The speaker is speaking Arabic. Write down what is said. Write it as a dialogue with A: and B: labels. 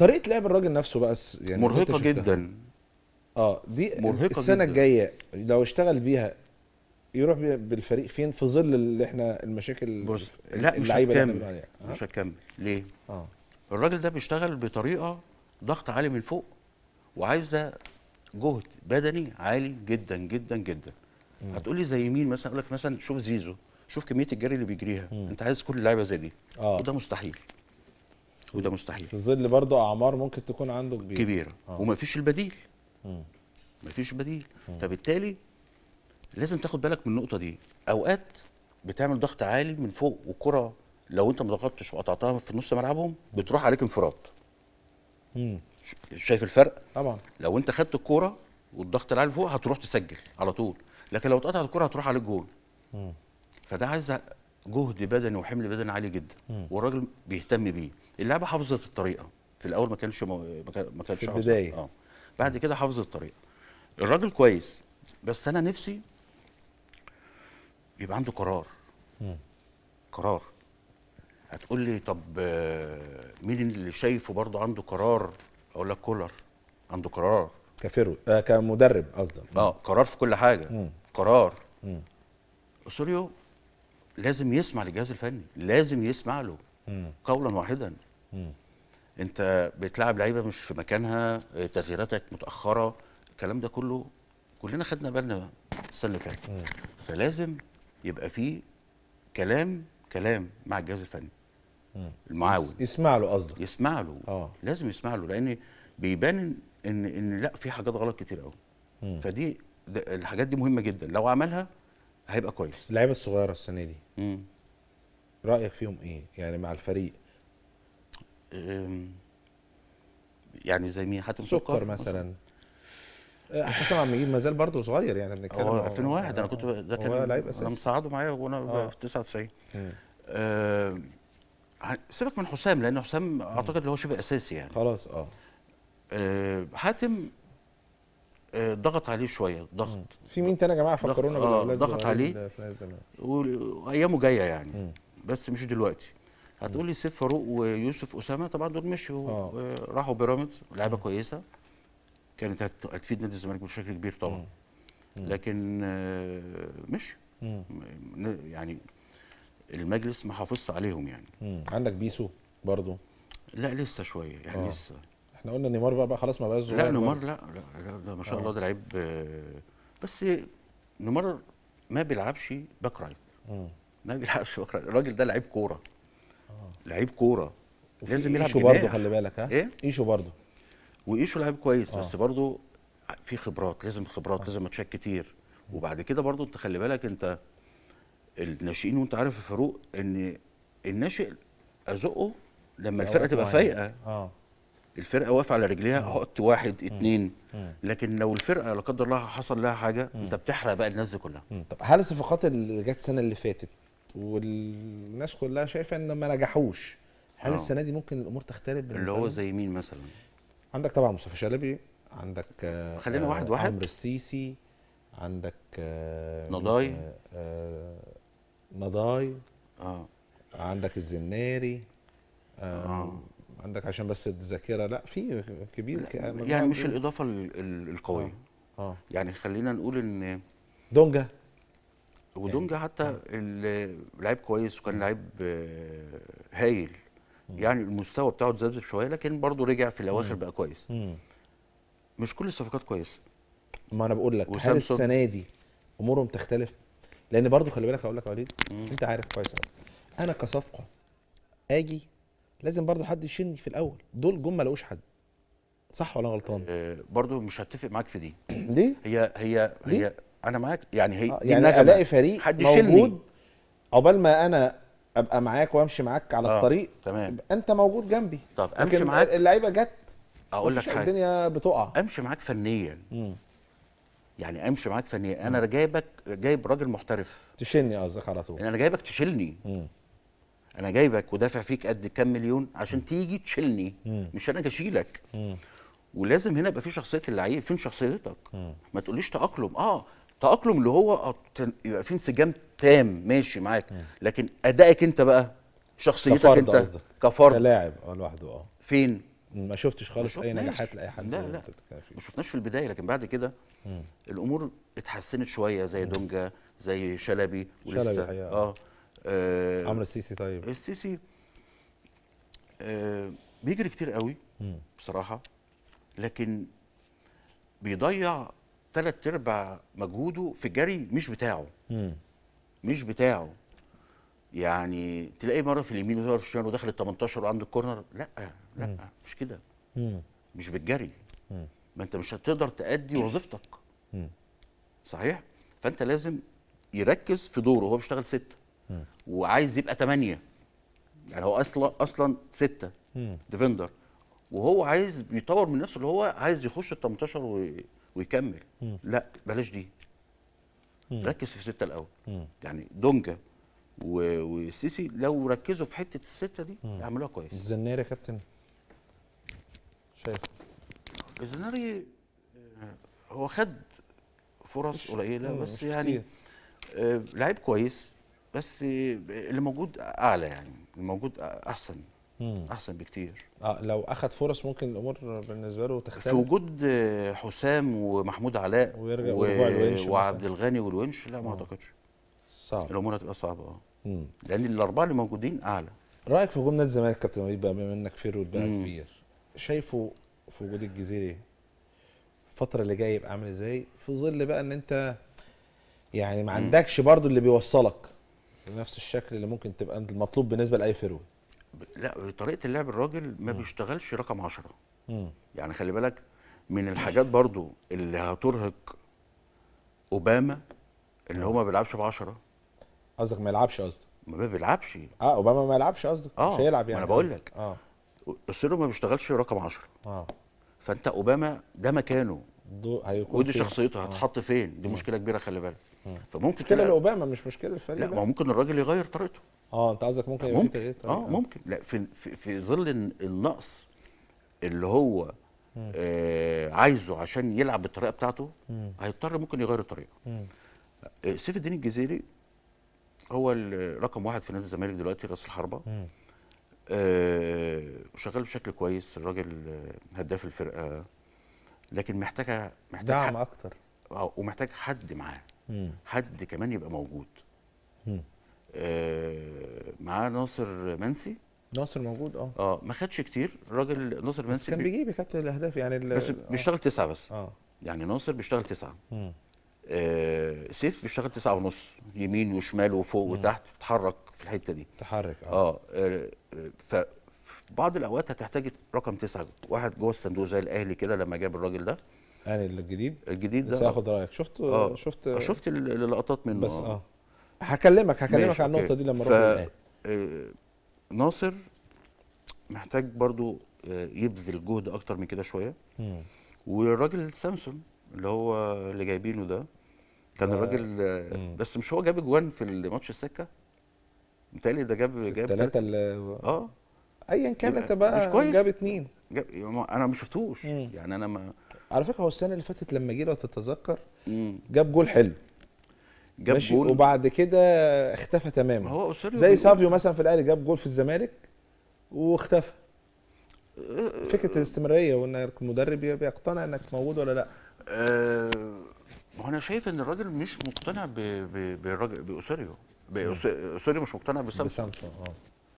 A: طريقه لعب الراجل نفسه بقى يعني مرهقه جدا اه دي مرهقة السنه جداً. الجايه لو اشتغل بيها يروح بيها بالفريق فين في ظل اللي احنا المشاكل
B: بص لا مش هتكمل مش هتكمل ليه؟ اه الراجل ده بيشتغل بطريقه ضغط عالي من فوق وعايزه جهد بدني عالي جدا جدا جدا هتقول لي زي مين مثلا اقول لك مثلا شوف زيزو شوف كميه الجري اللي بيجريها مم. انت عايز كل اللعيبه زي دي آه. وده مستحيل وده مستحيل في ظل برضه اعمار ممكن
A: تكون عنده كبيره كبيره آه. ومفيش
B: البديل ما مفيش بديل مم. فبالتالي لازم تاخد بالك من النقطه دي اوقات بتعمل ضغط عالي من فوق والكره لو انت ما ضغطتش وقطعتها في نص ملعبهم بتروح عليك انفراد شايف الفرق طبعا لو انت خدت الكوره والضغط العالي فوق هتروح تسجل على طول لكن لو اتقطعت الكوره هتروح عليك جول فده عايز جهد بدني وحمل بدني عالي جدا والراجل بيهتم بيه اللعبه حافظت الطريقه في الاول ما كانش ما كانش في البدايه اه بعد كده حافظت الطريقه الراجل كويس بس انا نفسي يبقى عنده قرار قرار هتقول لي طب آه، مين اللي شايفه برضه عنده قرار اقول لك كولر عنده قرار كفيرو آه كمدرب قصدك اه قرار في كل حاجه مم. قرار اسوريو لازم يسمع للجهاز الفني لازم يسمع له قولا واحدا انت بتلعب لعيبه مش في مكانها تغييراتك متاخره الكلام ده كله كلنا خدنا بالنا السنه اللي فاتت فلازم يبقى في كلام كلام مع الجهاز الفني المعاون يسمع له قصدك يسمع له اه لازم يسمع له لان بيبان ان ان لا في حاجات غلط كتير قوي فدي الحاجات دي مهمه جدا لو عملها هيبقى كويس اللعيبه الصغيره السنه دي مم. رايك فيهم ايه يعني مع الفريق يعني زي مين حاتم سكر, سكر مثلا
A: أه، حسام عبد المجيد ما زال برضه
B: صغير يعني بنتكلم هو 2001 انا كنت ده كان لعيب اساسي انا مصعده معايا وانا في 99 آه سيبك من حسام لان حسام اعتقد اللي هو شبه اساسي يعني خلاص اه حاتم آه، ضغط عليه شويه ضغط
A: في مين تاني يا جماعه فكرونا آه، بالاولاد ضغط عليه
B: وايامه جايه يعني مم. بس مش دلوقتي هتقول لي سيف فاروق ويوسف اسامه طبعا دول مشوا آه. راحوا بيراميدز لعيبه كويسه كانت هتفيد نادي الزمالك بشكل كبير طبعا مم. لكن مش يعني المجلس ما حافظش عليهم يعني عندك بيسو برضه لا لسه شويه يعني لسه
A: احنا قلنا نيمار بقى, بقى خلاص ما بقاش لا نيمار لا لا لا ما شاء الله اه. ده
B: لعيب بس نيمار ما بيلعبش باك رايت ما بيلعبش باك رايت الراجل ده لعيب كوره اه. لعيب كوره لازم يلعب ايشو برضه خلي بالك ها إيه؟ ايشو برضه وايشو لعيب كويس بس اه. برضه في خبرات لازم خبرات لازم ماتشات كتير وبعد كده برضه انت خلي بالك انت الناشئين وانت عارف فاروق ان الناشئ ازقه لما الفرقه تبقى فايقه اه الفرقه واقفه على رجليها هقط واحد اتنين لكن لو الفرقه لا قدر الله حصل لها حاجه انت بتحرق بقى الناس دي كلها طب
A: هل الصفقات اللي جت السنه اللي فاتت والناس كلها شايفه ان ما نجحوش هل أوه. السنه دي ممكن الامور تختلف بالنسبه اللي هو زي مين مثلا عندك طبعا مصطفى شلبي عندك آه، خلينا آه واحد واحد عمرو السيسي عندك آه نضاي آه نضاي اه عندك الزناري آه, آه. عندك عشان بس الذاكره لا في كبير يعني, يعني مش
B: الاضافه القويه آه. آه. يعني خلينا نقول ان دونجا ودونجا يعني حتى آه. لعيب كويس وكان لعيب هايل يعني المستوى بتاعه اتذبذب شويه لكن برضه رجع في الاواخر بقى كويس مش كل الصفقات كويسه
A: ما انا بقول لك هل السنه دي امورهم تختلف لان برضه خلي بالك هقول لك يا وليد انت عارف كويس قوي انا كصفقه اجي لازم برضه حد يشني في الاول دول جم ما لقوش
B: حد صح ولا غلطان آه برضه مش هتفق معاك في دي ليه هي هي ليه؟ هي انا معاك يعني هي آه يعني الاقي فريق حد موجود عقبال ما انا
A: ابقى معاك وامشي معاك على آه الطريق تمام انت موجود جنبي طب امشي معاك اللعيبه جت اقول لك حاجه الدنيا
B: بتقع امشي معاك فنيا يعني امشي معاك فنيا انا جايبك جايب راجل محترف تشيلني قصدك على طول انا جايبك تشيلني مم. انا جايبك ودافع فيك قد كام مليون عشان تيجي تشيلني مش انا اشيلك ولازم هنا يبقى في شخصيه اللعيب فين شخصيتك ما تقوليش تاقلم اه تاقلم اللي هو يبقى في انسجام تام ماشي معاك لكن ادائك انت بقى شخصيتك كفرد انت قصدك كفرد كلاعب اه لوحده اه فين ما شفتش خالص ما اي نجاحات لاي حد لا لا ما شفناش في البدايه لكن بعد كده الامور اتحسنت شويه زي دونجا زي شلبي ولسه شلبي حقيقة. اه آه، عمرو السيسي طيب السيسي آه، بيجري كتير قوي بصراحه لكن بيضيع ثلاث ارباع مجهوده في الجري مش بتاعه مش بتاعه يعني تلاقيه مره في اليمين ومره في الشمال وداخل ال 18 وعنده الكورنر لا لا مم. مش كده مش بالجري ما انت مش هتقدر تأدي وظيفتك صحيح فانت لازم يركز في دوره هو بيشتغل سته وعايز يبقى ثمانية يعني هو اصلا اصلا ستة ديفندر وهو عايز بيطور من نفسه اللي هو عايز يخش ال 18 ويكمل مم. لا بلاش دي مم. ركز في ستة الاول مم. يعني دونجا و... والسيسي لو ركزوا في حته السته دي يعملوها كويس
A: الزناري يا كابتن
B: شايف الزناري آه، هو خد فرص قليله بس يعني آه، لعيب كويس بس اللي موجود اعلى يعني الموجود احسن مم. احسن بكتير
A: اه لو اخذ فرص ممكن الامور بالنسبه له تختلف في
B: وجود حسام ومحمود علاء ويرجع و... الونش وعبد الغني والونش لا ما اعتقدش صعب الامور هتبقى صعبه اه لان الاربعه اللي موجودين اعلى
A: رايك في هجوم نادي الزمالك كابتن وليد بقى بما انك في رود بقى مم. كبير شايفه في وجود الجزيري الفتره اللي جايه يبقى عامل ازاي في ظل بقى ان انت يعني ما عندكش برضو اللي بيوصلك بنفس الشكل اللي ممكن تبقى المطلوب بالنسبه لاي فيرود
B: لا طريقه اللعب الراجل ما م. بيشتغلش رقم 10 يعني خلي بالك من الحاجات برضو اللي هترهق اوباما اللي هو آه. ما بيلعبش ب 10 قصدك ما يلعبش قصدك ما بيلعبش اه اوباما ما يلعبش قصدك آه مش هيلعب يعني انا بقول لك اه السيرو ما بيشتغلش رقم 10 اه فانت اوباما ده مكانه هيكون ودي شخصيته هتحط آه. فين دي مشكله كبيره خلي بالك فممكن مشكله
A: لاوباما مش مشكله الفريق لا ما
B: ممكن الراجل يغير طريقته اه انت قصدك ممكن يبقى في تغيير اه ممكن لا في في, في ظل النقص اللي هو آه عايزه عشان يلعب بالطريقه بتاعته مم. هيضطر ممكن يغير الطريقه آه سيف الدين الجزيري هو رقم واحد في نادي الزمالك دلوقتي راس الحربه آه شغال بشكل كويس الراجل آه، هداف الفرقه لكن محتاجه محتاج دعم اكتر اه ومحتاج حد معاه حد كمان يبقى موجود آه معاه ناصر منسي
A: ناصر موجود اه
B: اه ما خدش كتير الراجل ناصر منسي بس كان بيجيب
A: كابتن الاهداف يعني بس آه. بيشتغل
B: تسعه بس اه يعني ناصر بيشتغل تسعه آه سيف بيشتغل تسعة ونص يمين وشمال وفوق مم. وتحت بيتحرك في الحته دي تحرك اه, آه, آه بعض الاوقات هتحتاج رقم تسعه واحد جوه الصندوق زي الاهلي كده لما جاب الراجل ده يعني الجديد الجديد ده هاخد رايك شفت آه. شفت آه، شفت اللقطات منه بس اه, آه.
A: هكلمك هكلمك على النقطه دي لما نروح ف...
B: آه ناصر محتاج برضو آه، يبذل جهد اكتر من كده شويه والراجل سامسونج اللي هو اللي جايبينه ده كان الراجل بس مش هو جاب اجوان في الماتش السكه متهيألي ده جاب جاب الثلاثة اللي اه
A: ايا كانت بقى مش كويس. جاب
B: اتنين جاب
A: انا ما شفتوش يعني انا ما على فكره هو السنه اللي فاتت لما جه لو تتذكر جاب جول حلو جاب ماشي جول وبعد كده اختفى تماما هو زي سافيو مثلا في الاهلي جاب جول في الزمالك واختفى فكره أه، أه، أه. الاستمراريه وان المدرب بيقتنع انك موجود ولا لا
B: أه انا شايف ان الراجل مش مقتنع بالراجل باوسيريو باوسيريو مش مقتنع بسامسونج بسامسونج اه